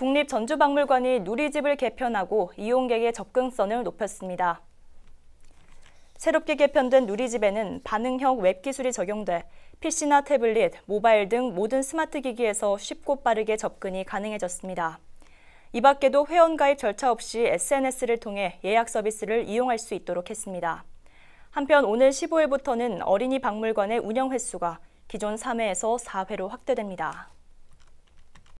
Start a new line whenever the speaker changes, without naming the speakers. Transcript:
국립전주박물관이 누리집을 개편하고 이용객의 접근성을 높였습니다. 새롭게 개편된 누리집에는 반응형 웹기술이 적용돼 PC나 태블릿, 모바일 등 모든 스마트 기기에서 쉽고 빠르게 접근이 가능해졌습니다. 이 밖에도 회원가입 절차 없이 SNS를 통해 예약 서비스를 이용할 수 있도록 했습니다. 한편 오늘 15일부터는 어린이 박물관의 운영 횟수가 기존 3회에서 4회로 확대됩니다.